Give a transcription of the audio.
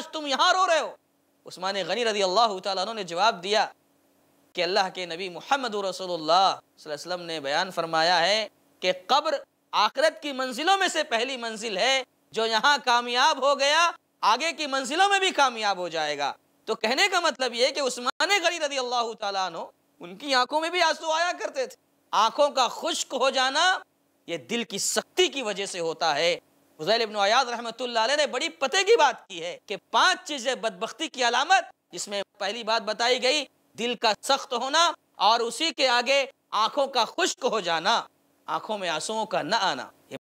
آج تم یہاں رو رہے ہو عثمان غنی رضی اللہ تعالیٰ عنہ نے جواب دیا کہ اللہ کے نبی محمد رسول اللہ صلی اللہ علیہ وسلم نے بیان فرمایا ہے کہ قبر آخرت کی منزلوں میں سے پہلی منزل ہے جو یہاں کامیاب ہو گیا آگے کی منزلوں میں بھی کامیاب ہو جائے گا تو کہنے کا مطلب یہ کہ عثمان غنی رضی اللہ تعالیٰ عنہ ان کی آنکھوں میں بھی آسو آیا کرتے تھے آنکھوں کا خشک ہو جانا یہ دل کی سختی کی وجہ سے ہوتا ہے फजैल इबन अयाद रहमत ने बड़ी पते की बात की है कि पांच चीज़ें बदबख्ती की अलामत जिसमें पहली बात बताई गई दिल का सख्त होना और उसी के आगे आंखों का खुश्क हो जाना आंखों में आंसुओं का न आना ये